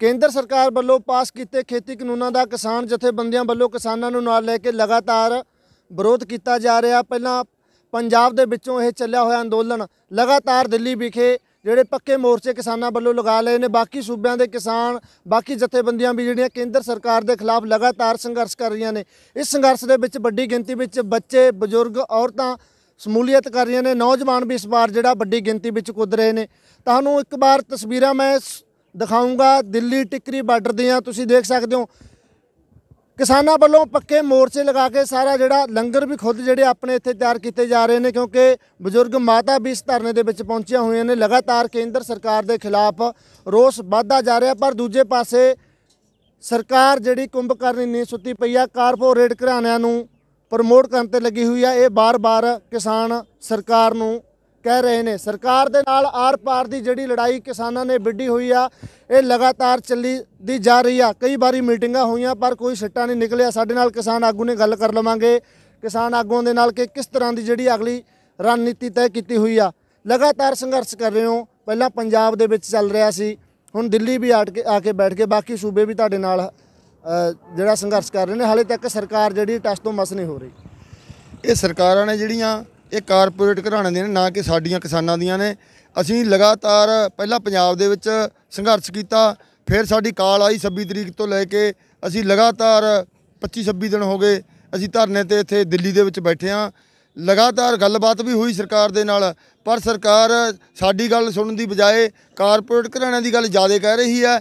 ਕੇਂਦਰ ਸਰਕਾਰ ਵੱਲੋਂ ਪਾਸ ਕੀਤੇ ਖੇਤੀ ਕਾਨੂੰਨਾਂ ਦਾ ਕਿਸਾਨ ਜਥੇਬੰਦੀਆਂ ਵੱਲੋਂ ਕਿਸਾਨਾਂ ਨੂੰ ਨਾਲ ਲੈ ਕੇ ਲਗਾਤਾਰ ਵਿਰੋਧ ਕੀਤਾ ਜਾ ਰਿਹਾ ਪਹਿਲਾਂ ਪੰਜਾਬ ਦੇ ਵਿੱਚੋਂ ਇਹ ਚੱਲਿਆ ਹੋਇਆ ਅੰਦੋਲਨ ਲਗਾਤਾਰ ਦਿੱਲੀ ਵਿਖੇ ਜਿਹੜੇ ਪੱਕੇ ਮੋਰਚੇ ਕਿਸਾਨਾਂ ਵੱਲੋਂ ਲਗਾ ਲਏ ਨੇ ਬਾਕੀ ਸੂਬਿਆਂ ਦੇ ਕਿਸਾਨ ਬਾਕੀ ਜਥੇਬੰਦੀਆਂ ਵੀ ਜਿਹੜੀਆਂ ਕੇਂਦਰ ਸਰਕਾਰ ਦੇ ਖਿਲਾਫ ਲਗਾਤਾਰ ਸੰਘਰਸ਼ ਕਰ ਰਹੀਆਂ ਨੇ ਇਸ ਸੰਘਰਸ਼ ਦੇ ਵਿੱਚ ਵੱਡੀ ਗਿਣਤੀ ਵਿੱਚ ਬੱਚੇ ਬਜ਼ੁਰਗ ਔਰਤਾਂ ਸਮੂਲੀਅਤ ਕਰ ਰਹੀਆਂ ਨੇ ਨੌਜਵਾਨ ਵੀ ਇਸ ਵਾਰ ਜਿਹੜਾ ਵੱਡੀ ਗਿਣਤੀ ਵਿੱਚ ਕੁੱਦ ਰਹੇ ਨੇ ਤੁਹਾਨੂੰ ਇੱਕ ਵਾਰ ਤਸਵੀਰਾਂ ਮੈਂ ਦਿਖਾਉਂਗਾ ਦਿੱਲੀ ਟਿਕਰੀ ਬਾਰਡਰ ਦੇ ਆ ਤੁਸੀਂ ਦੇਖ ਸਕਦੇ ਹੋ ਕਿਸਾਨਾਂ ਵੱਲੋਂ ਪੱਕੇ ਮੋਰਚੇ ਲਗਾ ਕੇ ਸਾਰਾ ਜਿਹੜਾ ਲੰਗਰ ਵੀ ਖੁਦ ਜਿਹੜੇ ਆਪਣੇ ਇੱਥੇ ਤਿਆਰ ਕੀਤੇ ਜਾ ਰਹੇ ਨੇ ਕਿਉਂਕਿ ਬਜ਼ੁਰਗ ਮਾਤਾ ਵੀ ਇਸ ਧਰਨੇ ਦੇ ਵਿੱਚ ਪਹੁੰਚੀਆਂ ਹੋਈਆਂ ਨੇ ਲਗਾਤਾਰ ਕੇਂਦਰ ਸਰਕਾਰ ਦੇ ਖਿਲਾਫ ਰੋਸ ਵਧਦਾ ਜਾ ਰਿਹਾ ਪਰ ਦੂਜੇ ਪਾਸੇ ਸਰਕਾਰ ਜਿਹੜੀ ਕੁੰਭ ਕਰਨੀ ਨਹੀਂ ਸੁੱਤੀ ਪਈ ਆ ਕਾਰਪੋਰੇਟ ਘਰਾਣਿਆਂ ਨੂੰ ਪ੍ਰਮੋਟ ਕਰਨ ਤੇ ਲੱਗੀ ਹੋਈ ਆ ਇਹ ਬਾਰ-ਬਾਰ ਕਿਸਾਨ ਸਰਕਾਰ ਨੂੰ ਕਹਿ ਰਹੇ ਨੇ ਸਰਕਾਰ ਦੇ ਨਾਲ ਆਰ-ਪਾਰ ਦੀ ਜਿਹੜੀ ਲੜਾਈ ਕਿਸਾਨਾਂ ਨੇ ਵਿੱਢੀ ਹੋਈ ਆ ਇਹ ਲਗਾਤਾਰ ਚੱਲੀ ਦੀ ਜਾ ਰਹੀ ਆ ਕਈ ਵਾਰੀ ਮੀਟਿੰਗਾਂ ਹੋਈਆਂ ਪਰ ਕੋਈ ਸਿੱਟਾ ਨਹੀਂ ਨਿਕਲਿਆ ਸਾਡੇ ਨਾਲ ਕਿਸਾਨ ਆਗੂ ਨੇ ਗੱਲ ਕਰ ਲਵਾਂਗੇ ਕਿਸਾਨ ਆਗੂਆਂ ਦੇ ਨਾਲ ਕਿ ਕਿਸ ਤਰ੍ਹਾਂ ਦੀ ਜਿਹੜੀ ਅਗਲੀ ਰਣਨੀਤੀ ਤੈਅ ਕੀਤੀ ਹੋਈ ਆ ਲਗਾਤਾਰ ਸੰਘਰਸ਼ ਕਰ ਰਹੇ ਹੋ ਪਹਿਲਾਂ ਪੰਜਾਬ ਦੇ ਵਿੱਚ ਚੱਲ ਰਿਹਾ ਸੀ ਹੁਣ ਦਿੱਲੀ ਵੀ ਆਟ ਕੇ ਆ ਕੇ ਬੈਠ ਕੇ ਬਾਕੀ ਸੂਬੇ ਵੀ ਤੁਹਾਡੇ ਨਾਲ ਜਿਹੜਾ ਸੰਘਰਸ਼ ਕਰ ਰਹੇ ਨੇ ਹਾਲੇ ਤੱਕ ਸਰਕਾਰ ਜਿਹੜੀ ਟਸ ਤੋਂ ਮਸ ਨਹੀਂ ਹੋ ਰਹੀ ਇਹ ਸਰਕਾਰਾਂ ਨੇ ਜਿਹੜੀਆਂ ਇਹ ਕਾਰਪੋਰੇਟ ਘਰਾਣੇ ਦੇ ਨੇ ਨਾ ਕਿ ਸਾਡੀਆਂ ਕਿਸਾਨਾਂ ਦੀਆਂ ਨੇ ਅਸੀਂ ਲਗਾਤਾਰ ਪਹਿਲਾਂ ਪੰਜਾਬ ਦੇ ਵਿੱਚ ਸੰਘਰਸ਼ ਕੀਤਾ ਫਿਰ ਸਾਡੀ ਕਾਲ ਆਈ 26 ਤਰੀਕ ਤੋਂ ਲੈ ਕੇ ਅਸੀਂ ਲਗਾਤਾਰ 25 26 ਦਿਨ ਹੋ ਗਏ ਅਸੀਂ ਧਰਨੇ ਤੇ ਇੱਥੇ ਦਿੱਲੀ ਦੇ ਵਿੱਚ ਬੈਠੇ ਆ ਲਗਾਤਾਰ ਗੱਲਬਾਤ ਵੀ ਹੋਈ ਸਰਕਾਰ ਦੇ ਨਾਲ ਪਰ ਸਰਕਾਰ ਸਾਡੀ ਗੱਲ ਸੁਣਨ ਦੀ ਬਜਾਏ ਕਾਰਪੋਰੇਟ ਘਰਾਣਿਆਂ ਦੀ ਗੱਲ ਜ਼ਿਆਦਾ ਕਹਿ ਰਹੀ ਹੈ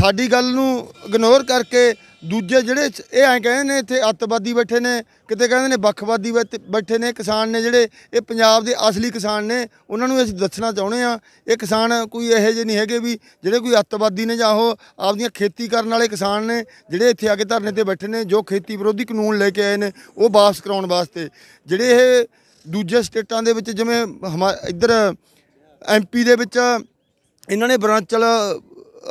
ਸਾਡੀ ਗੱਲ ਨੂੰ ਇਗਨੋਰ ਕਰਕੇ ਦੂਜੇ ਜਿਹੜੇ ਇਹ ਐ ਕਹਿੰਦੇ ਨੇ ਇੱਥੇ ਅੱਤਵਾਦੀ ਬੈਠੇ ਨੇ ਕਿਤੇ ਕਹਿੰਦੇ ਨੇ ਵੱਖਵਾਦੀ ਬੈਠੇ ਨੇ ਕਿਸਾਨ ਨੇ ਜਿਹੜੇ ਇਹ ਪੰਜਾਬ ਦੇ ਅਸਲੀ ਕਿਸਾਨ ਨੇ ਉਹਨਾਂ ਨੂੰ ਅਸੀਂ ਦੱਸਣਾ ਚਾਹੁੰਦੇ ਆ ਇਹ ਕਿਸਾਨ ਕੋਈ ਇਹੋ ਜਿਹੇ ਨਹੀਂ ਹੈਗੇ ਵੀ ਜਿਹੜੇ ਕੋਈ ਅੱਤਵਾਦੀ ਨੇ ਜਾਂ ਉਹ ਆਪਦੀਆਂ ਖੇਤੀ ਕਰਨ ਵਾਲੇ ਕਿਸਾਨ ਨੇ ਜਿਹੜੇ ਇੱਥੇ ਆ ਕੇ ਧਰਨੇ ਤੇ ਬੈਠੇ ਨੇ ਜੋ ਖੇਤੀ ਵਿਰੋਧੀ ਕਾਨੂੰਨ ਲੈ ਕੇ ਆਏ ਨੇ ਉਹ ਵਾਪਸ ਕਰਾਉਣ ਵਾਸਤੇ ਜਿਹੜੇ ਇਹ ਦੂਜੇ ਸਟੇਟਾਂ ਦੇ ਵਿੱਚ ਜਿਵੇਂ ਇੱਧਰ ਐਮਪੀ ਦੇ ਵਿੱਚ ਇਹਨਾਂ ਨੇ ਬ੍ਰਾਂਚਲ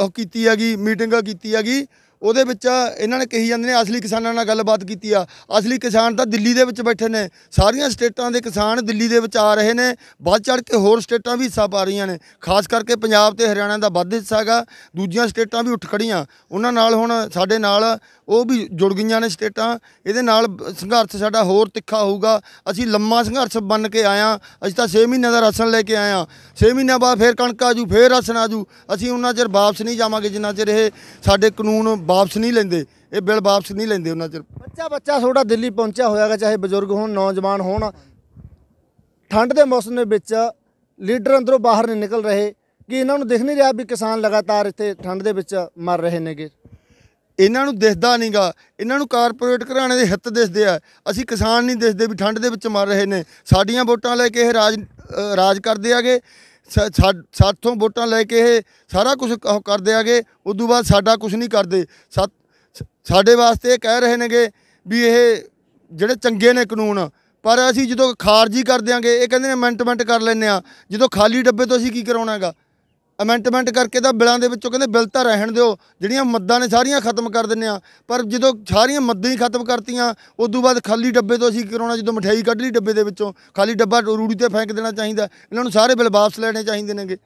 ਉਹ ਕੀਤੀ ਹੈਗੀ ਮੀਟਿੰਗਾਂ ਕੀਤੀ ਹੈਗੀ ਉਹਦੇ ਵਿੱਚ ਇਹਨਾਂ ਨੇ ਕਹੀ ਜਾਂਦੇ ਨੇ ਅਸਲੀ ਕਿਸਾਨਾਂ ਨਾਲ ਗੱਲਬਾਤ ਕੀਤੀ ਆ ਅਸਲੀ ਕਿਸਾਨ ਤਾਂ ਦਿੱਲੀ ਦੇ ਵਿੱਚ ਬੈਠੇ ਨੇ ਸਾਰੀਆਂ ਸਟੇਟਾਂ ਦੇ ਕਿਸਾਨ ਦਿੱਲੀ ਦੇ ਵਿੱਚ ਆ ਰਹੇ ਨੇ ਵੱਧ ਚੜ ਕੇ ਹੋਰ ਸਟੇਟਾਂ ਵੀ ਹਿੱਸਾ ਪਾ ਰਹੀਆਂ ਨੇ ਖਾਸ ਕਰਕੇ ਪੰਜਾਬ ਤੇ ਹਰਿਆਣਾ ਦਾ ਵੱਧ ਹਿੱਸਾ ਹੈਗਾ ਦੂਜੀਆਂ ਸਟੇਟਾਂ ਵੀ ਉੱਠ ਖੜੀਆਂ ਉਹਨਾਂ ਨਾਲ ਹੁਣ ਸਾਡੇ ਨਾਲ ਉਹ ਵੀ ਜੁੜ ਗਈਆਂ ਨੇ ਸਟੇਟਾਂ ਇਹਦੇ ਨਾਲ ਸੰਘਰਸ਼ ਸਾਡਾ ਹੋਰ ਤਿੱਖਾ ਹੋਊਗਾ ਅਸੀਂ ਲੰਮਾ ਸੰਘਰਸ਼ ਬਣ ਕੇ ਆਇਆ ਅਸੀਂ ਤਾਂ 6 ਮਹੀਨੇ ਦਾ ਰਸਨ ਲੈ ਕੇ ਆਇਆ 6 ਮਹੀਨੇ ਬਾਅਦ ਫੇਰ ਕਣਕ ਆਜੂ ਫੇਰ ਰਸਨ ਆਜੂ ਅਸੀਂ ਉਹਨਾਂ ਚਿਰ ਵਾਪਸ ਨਹੀਂ ਜਾਵਾਂਗੇ ਜਿੰਨਾ ਚਿਰ ਇਹ ਸਾਡੇ ਕਾਨੂੰਨ ਵਾਪਸ ਨਹੀਂ ਲੈਂਦੇ ਇਹ ਬਿੱਲ ਵਾਪਸ ਨਹੀਂ ਲੈਂਦੇ ਉਹਨਾਂ ਚ ਬੱਚਾ ਬੱਚਾ ਤੁਹਾਡਾ ਦਿੱਲੀ ਪਹੁੰਚਿਆ ਹੋਇਆਗਾ ਚਾਹੇ ਬਜ਼ੁਰਗ ਹੋਣ ਨੌਜਵਾਨ ਹੋਣ ਠੰਡ ਦੇ ਮੌਸਮ ਦੇ ਵਿੱਚ ਲੀਡਰ ਅੰਦਰੋਂ ਬਾਹਰ ਨਹੀਂ ਨਿਕਲ ਰਹੇ ਕਿ ਇਹਨਾਂ ਨੂੰ ਦਿਖ ਨਹੀਂ ਰਿਹਾ ਵੀ ਕਿਸਾਨ ਲਗਾਤਾਰ ਇੱਥੇ ਠੰਡ ਦੇ ਵਿੱਚ ਮਰ ਰਹੇ ਨੇਗੇ ਇਹਨਾਂ ਨੂੰ ਦਿਸਦਾ ਨਹੀਂਗਾ ਇਹਨਾਂ ਨੂੰ ਕਾਰਪੋਰੇਟ ਘਰਾਣੇ ਦੇ ਹਿੱਤ ਦਿਸਦੇ ਆ ਅਸੀਂ ਕਿਸਾਨ ਨਹੀਂ ਦਿਸਦੇ ਵੀ ਠੰਡ ਦੇ ਵਿੱਚ ਮਰ ਰਹੇ ਨੇ ਸਾਡੀਆਂ ਵੋਟਾਂ ਲੈ ਕੇ ਇਹ ਰਾਜ ਰਾਜ ਕਰਦੇ ਆਗੇ ਸਾਥੋਂ ਵੋਟਾਂ ਲੈ ਕੇ ਇਹ ਸਾਰਾ ਕੁਝ ਕਰਦੇ ਆਗੇ ਉਸ ਤੋਂ ਬਾਅਦ ਸਾਡਾ ਕੁਝ ਨਹੀਂ ਕਰਦੇ ਸਾਡੇ ਵਾਸਤੇ ਕਹਿ ਰਹੇ ਨੇਗੇ ਵੀ ਇਹ ਜਿਹੜੇ ਚੰਗੇ ਨੇ ਕਾਨੂੰਨ ਪਰ ਅਸੀਂ ਜਦੋਂ ਖਾਰਜੀ ਕਰ ਦਿਆਂਗੇ ਇਹ ਕਹਿੰਦੇ ਨੇ ਮੈਂਟਮੈਂਟ ਕਰ ਲੈਨੇ ਆ ਜਦੋਂ ਖਾਲੀ ਡੱਬੇ ਤੋਂ ਅਸੀਂ ਕੀ ਕਰਾਉਣਾਗਾ ਅਮੈਂਡਮੈਂਟ ਕਰਕੇ ਤਾਂ ਬਿਲਾਂ ਦੇ ਵਿੱਚੋਂ ਕਹਿੰਦੇ ਬਿੱਲ ਤਾਂ ਰਹਿਣ ਦਿਓ ਜਿਹੜੀਆਂ ਮੱਦਾਂ ਨੇ ਸਾਰੀਆਂ ਖਤਮ ਕਰ ਦਿੰਨੇ ਆ ਪਰ ਜਦੋਂ ਸਾਰੀਆਂ ਮੱਦਾਂ ਹੀ ਖਤਮ ਕਰਤੀਆਂ ਉਸ ਤੋਂ ਬਾਅਦ ਖਾਲੀ ਡੱਬੇ ਤੋਂ ਅਸੀਂ ਕਰਾਉਣਾ ਜਦੋਂ ਮਠਿਆਈ ਕੱਢ ਲਈ ਡੱਬੇ ਦੇ ਵਿੱਚੋਂ ਖਾਲੀ ਡੱਬਾ ਰੂੜੀ ਤੇ ਫੈਂਕ ਦੇਣਾ ਚਾਹੀਦਾ ਇਹਨਾਂ ਨੂੰ ਸਾਰੇ ਬਿੱਲ ਵਾਪਸ ਲੈਣੇ ਚਾਹੀਦੇ ਨੇਗੇ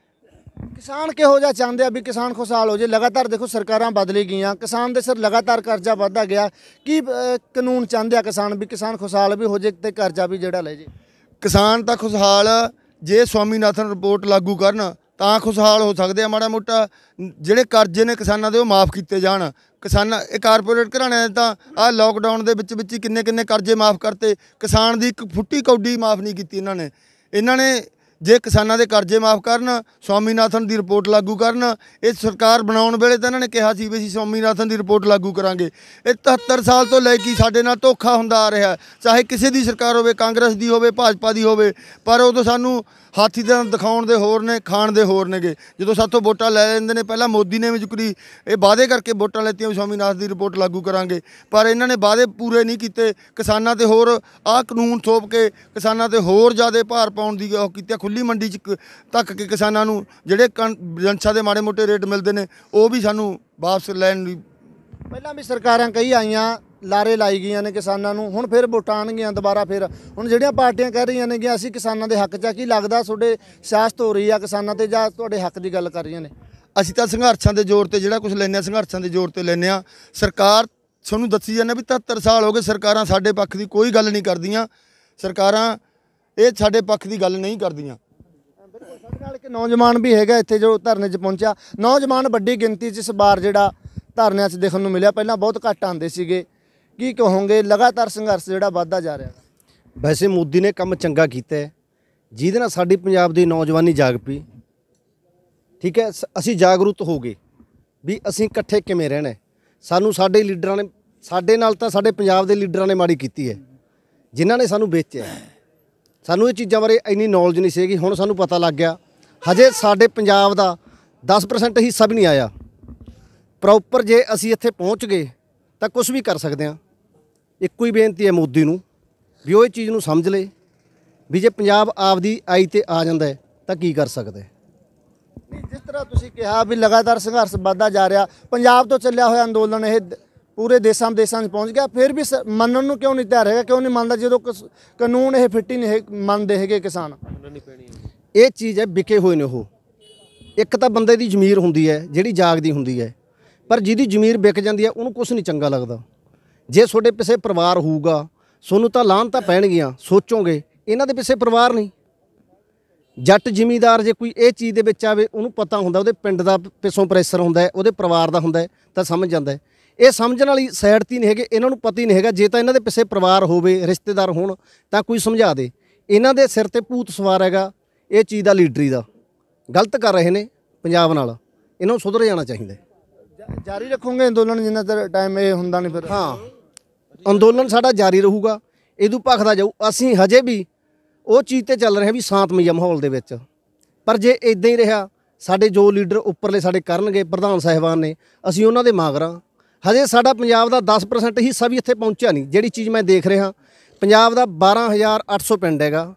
ਕਿਸਾਨ ਕਿਹੋ ਜਿਹਾ ਚਾਹੁੰਦੇ ਆ ਵੀ ਕਿਸਾਨ ਖੁਸ਼ਹਾਲ ਹੋ ਜੇ ਲਗਾਤਾਰ ਦੇਖੋ ਸਰਕਾਰਾਂ ਬਦਲੀ ਗਈਆਂ ਕਿਸਾਨ ਦੇ ਸਿਰ ਲਗਾਤਾਰ ਕਰਜ਼ਾ ਵਧਦਾ ਗਿਆ ਕੀ ਕਾਨੂੰਨ ਚਾਹੁੰਦੇ ਆ ਕਿਸਾਨ ਵੀ ਕਿਸਾਨ ਖੁਸ਼ਹਾਲ ਵੀ ਹੋ ਜੇ ਤੇ ਕਰਜ਼ਾ ਵੀ ਜਿਹੜਾ ਲੈ ਜੇ ਕਿਸਾਨ ਤਾਂ ਖੁਸ਼ਹਾਲ ਜੇ ਸਵਾਮੀਨਾਥਨ ਰਿਪੋਰਟ ਲਾਗੂ ਕਰਨ ਤਾਂ ਖੁਸ਼ਹਾਲ ਹੋ ਸਕਦੇ ਆ ਮਾੜਾ ਮੋਟਾ ਜਿਹੜੇ ਕਰਜ਼ੇ ਨੇ ਕਿਸਾਨਾਂ ਦੇ ਉਹ ਮਾਫ ਕੀਤੇ ਜਾਣ ਕਿਸਾਨ ਇਹ ਕਾਰਪੋਰੇਟ ਘਰਾਣਿਆਂ ਨੇ ਤਾਂ ਆ ਲੋਕਡਾਊਨ ਦੇ ਵਿੱਚ ਵਿੱਚ ਕਿੰਨੇ ਕਿੰਨੇ ਕਰਜ਼ੇ ਮਾਫ ਕਰਤੇ ਕਿਸਾਨ ਦੀ ਇੱਕ ਫੁੱਟੀ ਕੌਡੀ ਮਾਫ ਨਹੀਂ ਕੀਤੀ ਇਹਨਾਂ ਨੇ ਇਹਨਾਂ ਨੇ ਜੇ ਕਿਸਾਨਾਂ ਦੇ ਕਰਜ਼ੇ ਮਾਫ ਕਰਨ ਸਵਾਮੀਨਾਥਨ ਦੀ ਰਿਪੋਰਟ ਲਾਗੂ ਕਰਨ ਇਹ ਸਰਕਾਰ ਬਣਾਉਣ ਵੇਲੇ ਤਾਂ ਇਹਨਾਂ ਨੇ ਕਿਹਾ ਸੀ ਵੀ ਅਸੀਂ ਸਵਾਮੀਨਾਥਨ ਦੀ ਰਿਪੋਰਟ ਲਾਗੂ ਕਰਾਂਗੇ ਇਹ 73 ਸਾਲ ਤੋਂ ਲੈ ਕੇ ਸਾਡੇ ਨਾਲ ਧੋਖਾ ਹੁੰਦਾ ਆ ਰਿਹਾ ਚਾਹੇ ਕਿਸੇ ਦੀ ਸਰਕਾਰ ਹੋਵੇ ਕਾਂਗਰਸ ਦੀ ਹੋਵੇ ਭਾਜਪਾ ਦੀ ਹੋਵੇ ਪਰ ਉਦੋਂ ਸਾਨੂੰ ਹਾਥੀ ਦੇ ਦਿਖਾਉਣ ਦੇ ਹੋਰ ਨੇ ਖਾਣ ਦੇ ਹੋਰ ਨੇਗੇ ਜਦੋਂ ਸਾਥੋਂ ਵੋਟਾਂ ਲੈ ਲੈਂਦੇ ਨੇ ਪਹਿਲਾਂ ਮੋਦੀ ਨੇ ਵੀ ਜੁਕਰੀ ਇਹ ਵਾਅਦੇ ਕਰਕੇ ਵੋਟਾਂ ਲੈਤੀਆਂ ਨਾਸ ਦੀ ਰਿਪੋਰਟ ਲਾਗੂ ਕਰਾਂਗੇ ਪਰ ਇਹਨਾਂ ਨੇ ਵਾਅਦੇ ਪੂਰੇ ਨਹੀਂ ਕੀਤੇ ਕਿਸਾਨਾਂ ਤੇ ਹੋਰ ਆਹ ਕਾਨੂੰਨ ਥੋਪ ਕੇ ਕਿਸਾਨਾਂ ਤੇ ਹੋਰ ਜ਼ਿਆਦਾ ਭਾਰ ਪਾਉਣ ਦੀ ਉਹ ਕੀਤੀ ਖੁੱਲੀ ਮੰਡੀ ਚ ਤੱਕ ਕੇ ਕਿਸਾਨਾਂ ਨੂੰ ਜਿਹੜੇ ਜਨਸਾ ਦੇ ਮਾੜੇ ਮੋਟੇ ਰੇਟ ਮਿਲਦੇ ਨੇ ਉਹ ਵੀ ਸਾਨੂੰ ਵਾਪਸ ਲੈਣ ਲਈ ਪਹਿਲਾਂ ਵੀ ਸਰਕਾਰਾਂ ਕਈ ਆਈਆਂ ਲਾਰੇ ਲਾਈ ਗਈਆਂ ਨੇ ਕਿਸਾਨਾਂ ਨੂੰ ਹੁਣ ਫਿਰ ਵੋਟਾਂ ਆਣਗੀਆਂ ਦੁਬਾਰਾ ਫਿਰ ਹੁਣ ਜਿਹੜੀਆਂ ਪਾਰਟੀਆਂ ਕਹਿ ਰਹੀਆਂ ਨੇ ਕਿ ਅਸੀਂ ਕਿਸਾਨਾਂ ਦੇ ਹੱਕ 'ਚ ਕੀ ਲੱਗਦਾ ਤੁਹਾਡੇ ਸਿਆਸਤ ਹੋ ਰਹੀ ਆ ਕਿਸਾਨਾਂ ਤੇ ਜਾਂ ਤੁਹਾਡੇ ਹੱਕ ਦੀ ਗੱਲ ਕਰ ਰਹੀਆਂ ਨੇ ਅਸੀਂ ਤਾਂ ਸੰਘਰਸ਼ਾਂ ਦੇ ਜ਼ੋਰ ਤੇ ਜਿਹੜਾ ਕੁਝ ਲੈਨੇ ਆ ਸੰਘਰਸ਼ਾਂ ਦੇ ਜ਼ੋਰ ਤੇ ਲੈਨੇ ਆ ਸਰਕਾਰ ਤੁਹਾਨੂੰ ਦੱਸੀ ਜਾਂਦੇ ਵੀ 73 ਸਾਲ ਹੋ ਗਏ ਸਰਕਾਰਾਂ ਸਾਡੇ ਪੱਖ ਦੀ ਕੋਈ ਗੱਲ ਨਹੀਂ ਕਰਦੀਆਂ ਸਰਕਾਰਾਂ ਇਹ ਸਾਡੇ ਪੱਖ ਦੀ ਗੱਲ ਨਹੀਂ ਕਰਦੀਆਂ ਬਿਲਕੁਲ ਸਾਡੇ ਨਾਲ ਇੱਕ ਨੌਜਵਾਨ ਵੀ ਹੈਗਾ ਇੱਥੇ ਜੋ ਧਰਨੇ 'ਚ ਪਹੁੰਚਿਆ ਨੌਜਵਾਨ ਵੱਡੀ ਗਿਣਤੀ 'ਚ ਇਸ ਵਾਰ ਜਿਹੜਾ ਧਰਨੇ 'ਚ ਦੇਖਣ ਨੂੰ ਮਿਲਿਆ ਪਹਿਲਾਂ ਬਹੁਤ ਘੱਟ ਆਂਦੇ ਸੀਗੇ ਕੀ ਕਹੋਗੇ ਲਗਾਤਾਰ ਸੰਘਰਸ਼ ਜਿਹੜਾ ਵੱਧਦਾ ਜਾ ਰਿਹਾ ਵੈਸੇ ਮੋਦੀ ਨੇ ਕੰਮ ਚੰਗਾ ਕੀਤਾ ਜਿਹਦੇ ਨਾਲ ਸਾਡੀ ਪੰਜਾਬ ਦੀ ਨੌਜਵਾਨੀ ਜਾਗ ਪਈ ਠੀਕ ਹੈ ਅਸੀਂ ਜਾਗਰੂਕ ਹੋ ਗਏ ਵੀ ਅਸੀਂ ਇਕੱਠੇ ਕਿਵੇਂ ਰਹਿਣਾ ਸਾਨੂੰ ਸਾਡੇ ਲੀਡਰਾਂ ਨੇ ਸਾਡੇ ਨਾਲ ਤਾਂ ਸਾਡੇ ਪੰਜਾਬ ਦੇ ਲੀਡਰਾਂ ਨੇ ਮਾੜੀ ਕੀਤੀ ਹੈ ਜਿਨ੍ਹਾਂ ਨੇ ਸਾਨੂੰ ਵੇਚਿਆ ਸਾਨੂੰ ਇਹ ਚੀਜ਼ਾਂ ਬਾਰੇ ਇੰਨੀ ਨੌਲੇਜ ਨਹੀਂ ਸੀਗੀ ਹੁਣ ਸਾਨੂੰ ਪਤਾ ਲੱਗ ਗਿਆ ਹਜੇ ਸਾਡੇ ਪੰਜਾਬ ਦਾ 10% ਹਿੱਸਾ ਵੀ ਨਹੀਂ ਆਇਆ ਪ੍ਰੋਪਰ ਜੇ ਅਸੀਂ ਇੱਥੇ ਪਹੁੰਚ ਗਏ ਤਾਂ ਕੁਝ ਵੀ ਕਰ ਸਕਦੇ ਹਾਂ ਇੱਕੋ ਹੀ ਬੇਨਤੀ ਹੈ ਮੋਦੀ ਨੂੰ ਵੀ ਉਹ ਇਹ ਚੀਜ਼ ਨੂੰ ਸਮਝ ਲੇ ਵੀ ਜੇ ਪੰਜਾਬ ਆਪਦੀ ਆਈ ਤੇ ਆ ਜਾਂਦਾ ਤਾਂ ਕੀ ਕਰ ਸਕਦਾ ਨਹੀਂ ਜਿਸ ਤਰ੍ਹਾਂ ਤੁਸੀਂ ਕਿਹਾ ਵੀ ਲਗਾਤਾਰ ਸੰਘਰਸ਼ ਵੱਧਦਾ ਜਾ ਰਿਹਾ ਪੰਜਾਬ ਤੋਂ ਚੱਲਿਆ ਹੋਇਆ ਅੰਦੋਲਨ ਇਹ ਪੂਰੇ ਦੇਸ਼ਾਂ ਦੇਸ਼ਾਂ 'ਚ ਪਹੁੰਚ ਗਿਆ ਫਿਰ ਵੀ ਮੰਨਣ ਨੂੰ ਕਿਉਂ ਨਹੀਂ ਤਿਆਰ ਹੈਗਾ ਕਿਉਂ ਨਹੀਂ ਮੰਨਦਾ ਜਦੋਂ ਕਾਨੂੰਨ ਇਹ ਹੀ ਨਹੀਂ ਮੰਨਦੇ ਹੈਗੇ ਕਿਸਾਨ ਇਹ ਚੀਜ਼ ਹੈ ਵਿਕੇ ਹੋਏ ਨੇ ਉਹ ਇੱਕ ਤਾਂ ਬੰਦੇ ਦੀ ਜ਼ਮੀਰ ਹੁੰਦੀ ਹੈ ਜਿਹੜੀ ਜਾਗਦੀ ਹੁੰਦੀ ਹੈ ਪਰ ਜਿਹਦੀ ਜ਼ਮੀਰ ਵਿਕ ਜਾਂਦੀ ਹੈ ਉਹਨੂੰ ਕੁਝ ਨਹੀਂ ਚੰਗਾ ਲੱਗਦਾ ਜੇ ਤੁਹਾਡੇ ਪਿੱਛੇ ਪਰਿਵਾਰ ਹੋਊਗਾ ਤੁਹਾਨੂੰ ਤਾਂ ਲਾਂ ਤਾਂ ਪੈਣਗੀਆਂ ਸੋਚੋਗੇ ਇਹਨਾਂ ਦੇ ਪਿੱਛੇ ਪਰਿਵਾਰ ਨਹੀਂ ਜੱਟ ਜ਼ਿਮੀਦਾਰ ਜੇ ਕੋਈ ਇਹ ਚੀਜ਼ ਦੇ ਵਿੱਚ ਆਵੇ ਉਹਨੂੰ ਪਤਾ ਹੁੰਦਾ ਉਹਦੇ ਪਿੰਡ ਦਾ ਪਿੱਛੋਂ ਪ੍ਰੈਸ਼ਰ ਹੁੰਦਾ ਉਹਦੇ ਪਰਿਵਾਰ ਦਾ ਹੁੰਦਾ ਤਾਂ ਸਮਝ ਜਾਂਦਾ ਇਹ ਸਮਝਣ ਵਾਲੀ ਸਾਈਡ ਤੀ ਨਹੀਂ ਹੈਗੇ ਇਹਨਾਂ ਨੂੰ ਪਤਾ ਹੀ ਨਹੀਂ ਹੈਗਾ ਜੇ ਤਾਂ ਇਹਨਾਂ ਦੇ ਪਿੱਛੇ ਪਰਿਵਾਰ ਹੋਵੇ ਰਿਸ਼ਤੇਦਾਰ ਹੋਣ ਤਾਂ ਕੋਈ ਸਮਝਾ ਦੇ ਇਹਨਾਂ ਦੇ ਸਿਰ ਤੇ ਭੂਤ ਸਵਾਰ ਹੈਗਾ ਇਹ ਚੀਜ਼ ਦਾ ਲੀਡਰੀ ਦਾ ਗਲਤ ਕਰ ਰਹੇ ਨੇ ਪੰਜਾਬ ਨਾਲ ਇਹਨਾਂ ਨੂੰ ਸੁਧਰ ਜਾਣਾ ਚਾਹੀਦਾ ਜਾਰੀ ਰੱਖੋਗੇ ਅੰਦੋਲਨ ਜਿੰਨਾ ਚਿਰ ਟਾਈਮ ਇਹ ਹੁੰਦਾ ਨਹੀਂ ਫਿਰ ਹਾਂ ਅੰਦੋਲਨ ਸਾਡਾ ਜਾਰੀ ਰਹੂਗਾ ਇਹਦੂ ਭਖਦਾ ਜਾਊ ਅਸੀਂ ਹਜੇ ਵੀ ਉਹ ਚੀਜ਼ ਤੇ ਚੱਲ ਰਹੇ ਹਾਂ ਵੀ ਸ਼ਾਂਤਮਈ ਮਾਹੌਲ ਦੇ ਵਿੱਚ ਪਰ ਜੇ ਇਦਾਂ ਹੀ ਰਿਹਾ ਸਾਡੇ ਜੋ ਲੀਡਰ ਉੱਪਰਲੇ ਸਾਡੇ ਕਰਨਗੇ ਪ੍ਰਧਾਨ ਸਹਿਬਾਨ ਨੇ ਅਸੀਂ ਉਹਨਾਂ ਦੇ ਮਾਗਰਾਂ ਹਜੇ ਸਾਡਾ ਪੰਜਾਬ ਦਾ 10% ਹਿੱਸਾ ਵੀ ਇੱਥੇ ਪਹੁੰਚਿਆ ਨਹੀਂ ਜਿਹੜੀ ਚੀਜ਼ ਮੈਂ ਦੇਖ ਰਿਹਾ ਪੰਜਾਬ ਦਾ 12800 ਪਿੰਡ ਹੈਗਾ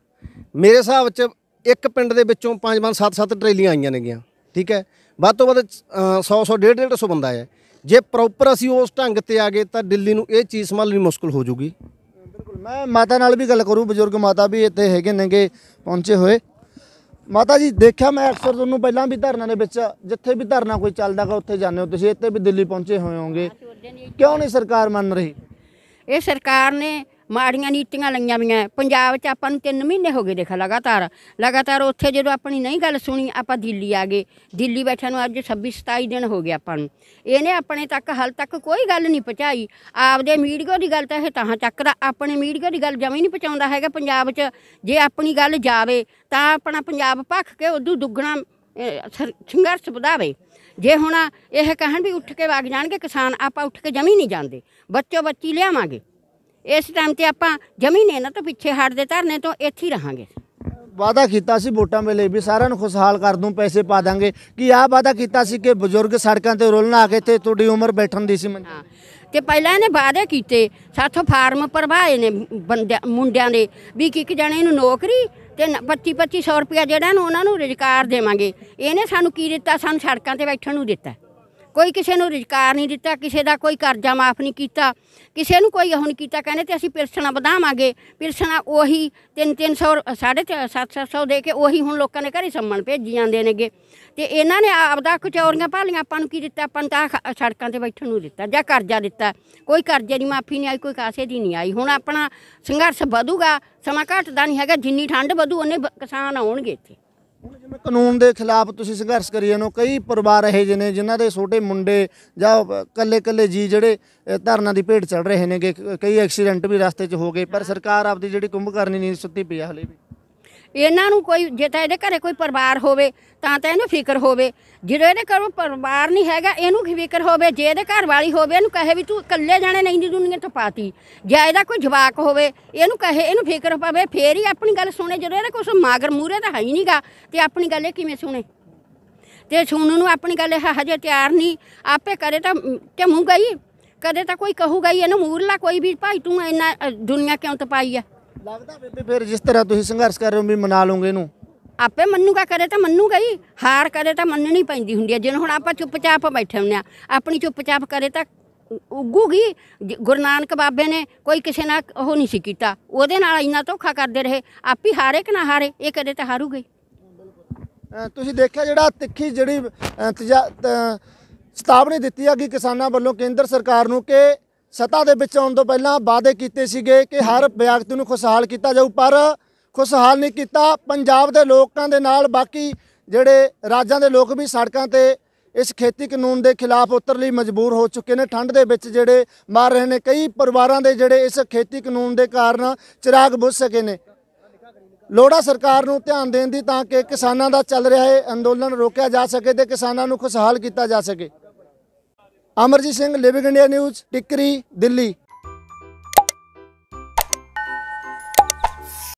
ਮੇਰੇ ਹਿਸਾਬ ਵਿੱਚ ਇੱਕ ਪਿੰਡ ਦੇ ਵਿੱਚੋਂ 5-5 7-7 ਟ੍ਰੇਲੀਆਂ ਆਈਆਂ ਨੇਗੀਆਂ ਠੀਕ ਹੈ ਵੱਧ ਤੋਂ ਵੱਧ 100 100 150 150 ਬੰਦਾ ਹੈ ਜੇ ਪ੍ਰੋਪਰ ਅਸੀਂ ਉਸ ਢੰਗ ਤੇ ਆ ਗਏ ਤਾਂ ਦਿੱਲੀ ਨੂੰ ਇਹ ਚੀਜ਼ ਸੰਭਾਲਣੀ ਮੁਸ਼ਕਲ ਹੋ ਜੂਗੀ ਬਿਲਕੁਲ ਮੈਂ ਮਾਤਾ ਨਾਲ ਵੀ ਗੱਲ ਕਰੂ ਬਜ਼ੁਰਗ ਮਾਤਾ ਵੀ ਇੱਥੇ ਹੈਗੇ ਨੇਗੇ ਪਹੁੰਚੇ ਹੋਏ ਮਾਤਾ ਜੀ ਦੇਖਿਆ ਮੈਂ ਅਕਸਰ ਤੁਹਾਨੂੰ ਪਹਿਲਾਂ ਵੀ ਧਰਨਾ ਦੇ ਵਿੱਚ ਜਿੱਥੇ ਵੀ ਧਰਨਾ ਕੋਈ ਚੱਲਦਾਗਾ ਉੱਥੇ ਜਾਂਦੇ ਹੋ ਤੁਸੀਂ ਇੱਥੇ ਵੀ ਦਿੱਲੀ ਪਹੁੰਚੇ ਹੋਏ ਹੋਗੇ ਕਿਉਂ ਨਹੀਂ ਸਰਕਾਰ ਮੰਨ ਰਹੀ ਇਹ ਸਰਕਾਰ ਨੇ ਮਾੜੀਆਂ ਨੀਤੀਆਂ ਲਈਆਂ ਵੀਆਂ ਪੰਜਾਬ 'ਚ ਆਪਾਂ ਨੂੰ 3 ਮਹੀਨੇ ਹੋ ਗਏ ਦੇਖ ਲਗਾਤਾਰ ਲਗਾਤਾਰ ਉੱਥੇ ਜਦੋਂ ਆਪਣੀ ਨਹੀਂ ਗੱਲ ਸੁਣੀ ਆਪਾਂ ਦਿੱਲੀ ਆ ਗਏ ਦਿੱਲੀ ਬੈਠਿਆਂ ਨੂੰ ਅੱਜ 26 27 ਦਿਨ ਹੋ ਗਏ ਆਪਾਂ ਨੂੰ ਇਹਨੇ ਆਪਣੇ ਤੱਕ ਹਾਲ ਤੱਕ ਕੋਈ ਗੱਲ ਨਹੀਂ ਪਹੁੰਚਾਈ ਆਪਦੇ ਮੀਡੀਆ ਦੀ ਗੱਲ ਤਾਂ ਇਹ ਤਾਂ ਚੱਕਦਾ ਆਪਣੇ ਮੀਡੀਆ ਦੀ ਗੱਲ ਜਮੀ ਨਹੀਂ ਪਹੁੰਚਾਉਂਦਾ ਹੈਗਾ ਪੰਜਾਬ 'ਚ ਜੇ ਆਪਣੀ ਗੱਲ ਜਾਵੇ ਤਾਂ ਆਪਣਾ ਪੰਜਾਬ ਭੱਖ ਕੇ ਉਦੋਂ ਦੁੱਗਣਾ ਸੰਘਰਸ਼ ਵਧਾਵੇ ਜੇ ਹੁਣ ਇਹ ਕਹਿਣ ਵੀ ਉੱਠ ਕੇ ਵਗ ਜਾਣਗੇ ਕਿਸਾਨ ਆਪਾਂ ਉੱਠ ਕੇ ਜਮੀ ਨਹੀਂ ਜਾਂਦੇ ਬੱਚੋ ਬੱਚੀ ਲਿਆਵਾਂਗੇ ਇਸ ਟਾਈਮ ਤੇ ਆਪਾਂ ਜ਼ਮੀਨ ਇਹਨਾਂ ਨਾ ਪਿੱਛੇ ਹਟ ਦੇ ਧਰਨੇ ਤੋਂ ਇੱਥੇ ਹੀ ਰਹਾਂਗੇ ਵਾਦਾ ਕੀਤਾ ਸੀ ਵੋਟਾਂ ਮੇਲੇ ਵੀ ਸਾਰਿਆਂ ਨੂੰ ਖੁਸ਼ਹਾਲ ਕਰ ਦੂੰ ਪੈਸੇ ਪਾ ਦਾਂਗੇ ਕਿ ਆਹ ਵਾਦਾ ਕੀਤਾ ਸੀ ਕਿ ਬਜ਼ੁਰਗ ਸੜਕਾਂ ਤੇ ਰੋਲਣ ਆ ਕੇ ਤੇ ਤੁਹਾਡੀ ਉਮਰ ਬੈਠਣ ਦੀ ਸੀ ਮੰਜ਼ਿਲ ਤੇ ਪਹਿਲਾਂ ਇਹਨੇ ਵਾਦੇ ਕੀਤੇ ਸਾਥੋਂ ਫਾਰਮ ਭਰਵਾਏ ਨੇ ਬੰਦਿਆਂ ਮੁੰਡਿਆਂ ਦੇ ਵੀ ਕਿ ਇੱਕ ਜਣੇ ਨੂੰ ਨੌਕਰੀ ਤੇ 25 2500 ਰੁਪਿਆ ਜਿਹੜਾ ਨੂੰ ਉਹਨਾਂ ਨੂੰ ਰਜਕਾਰ ਦੇਵਾਂਗੇ ਇਹਨੇ ਸਾਨੂੰ ਕੀ ਦਿੱਤਾ ਸਾਨੂੰ ਸੜਕਾਂ ਤੇ ਬੈਠਣ ਨੂੰ ਦਿੱਤਾ ਕੋਈ ਕਿਸੇ ਨੂੰ ਰਿਜਕਾਰ ਨਹੀਂ ਦਿੱਤਾ ਕਿਸੇ ਦਾ ਕੋਈ ਕਰਜ਼ਾ ਮਾਫ ਨਹੀਂ ਕੀਤਾ ਕਿਸੇ ਨੂੰ ਕੋਈ ਉਹ ਨਹੀਂ ਕੀਤਾ ਕਹਿੰਦੇ ਤੇ ਅਸੀਂ ਪਿਲਸਣਾ ਵਧਾਵਾਂਗੇ ਪਿਲਸਣਾ ਉਹੀ 3-300 700 ਦੇ ਕੇ ਉਹੀ ਹੁਣ ਲੋਕਾਂ ਨੇ ਘਰੇ ਸੰਮਣ ਭੇਜੀ ਜਾਂਦੇ ਨੇਗੇ ਤੇ ਇਹਨਾਂ ਨੇ ਆਪਦਾ ਕਚੌਰੀਆਂ ਭਾਲੀਆਂ ਆਪਾਂ ਨੂੰ ਕੀ ਦਿੱਤਾ ਆਪਾਂ ਨੂੰ ਤਾਂ ਸੜਕਾਂ ਤੇ ਬੈਠਣ ਨੂੰ ਦਿੱਤਾ ਜਾਂ ਕਰਜ਼ਾ ਦਿੱਤਾ ਕੋਈ ਕਰਜ਼ੇ ਦੀ ਮਾਫੀ ਨਹੀਂ ਆਈ ਕੋਈ ਕਾਸੇ ਦੀ ਨਹੀਂ ਆਈ ਹੁਣ ਆਪਣਾ ਸੰਘਰਸ਼ ਵਧੂਗਾ ਸਮਾਂ ਘਟਦਾ ਨਹੀਂ ਹੈਗਾ ਜਿੰਨੀ ਠੰਡ ਵਧੂ ਉਹਨੇ ਕਿਸਾਨ ਆਉਣਗੇ ਇੱਥੇ ਜਿਵੇਂ ਕਾਨੂੰਨ ਦੇ ਖਿਲਾਫ ਤੁਸੀਂ ਸੰਘਰਸ਼ ਕਰੀ ਜਾਂਦੇ ਹੋ ਕਈ ਪਰਿਵਾਰ ਇਹ ਜਿਹੇ ਨੇ ਜਿਨ੍ਹਾਂ ਦੇ ਛੋਟੇ ਮੁੰਡੇ ਜਾਂ ਕੱਲੇ-ਕੱਲੇ ਜੀ ਜਿਹੜੇ ਧਰਨਾ ਦੀ ਭੇਟ ਚੜ ਰਹੇ ਨੇਗੇ ਕਈ ਐਕਸੀਡੈਂਟ ਵੀ ਰਸਤੇ 'ਚ ਹੋ ਗਏ ਪਰ ਸਰਕਾਰ ਆਪਦੀ ਜਿਹੜੀ ਕੁੰਭਕਰਨੀ ਨਹੀਂ ਸੁੱਤੀ ਪਈ ਹਲੇ ਵੀ ਇਹਨਾਂ ਨੂੰ ਕੋਈ ਜੇ ਤਾਂ ਇਹਦੇ ਘਰੇ ਕੋਈ ਪਰਿਵਾਰ ਹੋਵੇ ਤਾਂ ਤਾਂ ਇਹਨੂੰ ਫਿਕਰ ਹੋਵੇ ਜਿਹੜੇ ਇਹਦੇ ਘਰੋਂ ਪਰਿਵਾਰ ਨਹੀਂ ਹੈਗਾ ਇਹਨੂੰ ਕੀ ਫਿਕਰ ਹੋਵੇ ਜੇ ਇਹਦੇ ਘਰ ਵਾਲੀ ਹੋਵੇ ਇਹਨੂੰ ਕਹੇ ਵੀ ਤੂੰ ਇਕੱਲੇ ਜਾਣੇ ਨਹੀਂ ਦੀ ਦੁਨੀਆ ਤੋਂ ਪਾਤੀ ਜੇ ਇਹਦਾ ਕੋਈ ਜਵਾਕ ਹੋਵੇ ਇਹਨੂੰ ਕਹੇ ਇਹਨੂੰ ਫਿਕਰ ਪਾਵੇ ਫੇਰ ਹੀ ਆਪਣੀ ਗੱਲ ਸੁਣੇ ਜਦੋਂ ਇਹਦੇ ਕੋਲ ਮਾਗਰ ਮੂਰੇ ਤਾਂ ਹੈ ਹੀ ਨਹੀਂਗਾ ਤੇ ਆਪਣੀ ਗੱਲ ਇਹ ਕਿਵੇਂ ਸੁਣੇ ਤੇ ਸੁਣਨ ਨੂੰ ਆਪਣੀ ਗੱਲ ਇਹ ਹਜੇ ਤਿਆਰ ਨਹੀਂ ਆਪੇ ਕਰੇ ਤਾਂ ਤੇ ਮੂੰਹ ਗਈ ਕਦੇ ਤਾਂ ਕੋਈ ਕਹੂਗਾ ਹੀ ਇਹਨੂੰ ਮੂਰਲਾ ਕੋਈ ਵੀ ਭਾਈ ਤੂੰ ਇੰਨਾ ਦੁਨੀਆ ਕਿਉਂ ਤਪਾਈ ਆ ਲੱਗਦਾ ਬੇਬੇ ਫਿਰ ਜਿਸ ਤਰ੍ਹਾਂ ਤੁਸੀਂ ਸੰਘਰਸ਼ ਕਰ ਰਹੇ ਹੋ ਵੀ ਮਨਾ ਲਓਗੇ ਇਹਨੂੰ ਆਪੇ ਮੰਨੂਗਾ ਕਰੇ ਤਾਂ ਮੰਨੂਗਾ ਹੀ ਹਾਰ ਕਰੇ ਤਾਂ ਮੰਨਣੀ ਪੈਂਦੀ ਹੁੰਦੀ ਹੈ ਜਿਵੇਂ ਹੁਣ ਆਪਾਂ ਚੁੱਪਚਾਪ ਬੈਠੇ ਹੁੰਨੇ ਆ ਆਪਣੀ ਚੁੱਪਚਾਪ ਕਰੇ ਤਾਂ ਉੱਗੂਗੀ ਗੁਰਨਾਨਕ ਗੁਰੂ ਨਾਨਕ ਬਾਬੇ ਨੇ ਕੋਈ ਕਿਸੇ ਨਾਲ ਉਹ ਨਹੀਂ ਸੀ ਕੀਤਾ ਉਹਦੇ ਨਾਲ ਇੰਨਾ ਧੋਖਾ ਕਰਦੇ ਰਹੇ ਆਪੀ ਹਾਰੇ ਕਿ ਨਾ ਹਾਰੇ ਇਹ ਕਦੇ ਤਾਂ ਹਾਰੂਗੇ ਤੁਸੀਂ ਦੇਖਿਆ ਜਿਹੜਾ ਤਿੱਖੀ ਜਿਹੜੀ ਚੇਤਾਵਨੀ ਦਿੱਤੀ ਆ ਕਿ ਕਿਸਾਨਾਂ ਵੱਲੋਂ ਕੇਂਦਰ ਸਰਕਾਰ ਨੂੰ ਕਿ ਸਤਾ ਦੇ ਵਿੱਚ ਆਉਣ ਤੋਂ ਪਹਿਲਾਂ ਵਾਅਦੇ ਕੀਤੇ ਸੀਗੇ ਕਿ ਹਰ ਵਿਅਕਤੀ ਨੂੰ ਖੁਸ਼ਹਾਲ ਕੀਤਾ ਜਾਊ ਪਰ ਖੁਸ਼ਹਾਲ ਨਹੀਂ ਕੀਤਾ ਪੰਜਾਬ ਦੇ ਲੋਕਾਂ ਦੇ ਨਾਲ ਬਾਕੀ ਜਿਹੜੇ ਰਾਜਾਂ ਦੇ ਲੋਕ ਵੀ ਸੜਕਾਂ ਤੇ ਇਸ ਖੇਤੀ ਕਾਨੂੰਨ ਦੇ ਖਿਲਾਫ ਉਤਰ ਲਈ ਮਜਬੂਰ ਹੋ ਚੁੱਕੇ ਨੇ ਠੰਡ ਦੇ ਵਿੱਚ ਜਿਹੜੇ ਮਾਰ ਰਹੇ ਨੇ ਕਈ ਪਰਿਵਾਰਾਂ ਦੇ ਜਿਹੜੇ ਇਸ ਖੇਤੀ ਕਾਨੂੰਨ ਦੇ ਕਾਰਨ ਚਿਰਾਗ ਬੁੱਝ ਸਕੇ ਨੇ ਲੋੜਾ ਸਰਕਾਰ ਨੂੰ ਧਿਆਨ ਦੇਣ ਦੀ ਤਾਂ ਕਿ ਕਿਸਾਨਾਂ ਦਾ ਚੱਲ ਰਿਹਾ ਹੈ ਅੰਦੋਲਨ ਰੋਕਿਆ ਜਾ ਸਕੇ ਤੇ ਕਿਸਾਨਾਂ ਨੂੰ ਖੁਸ਼ਹਾਲ ਕੀਤਾ ਜਾ ਸਕੇ Amarjit Singh living India news Tikri Delhi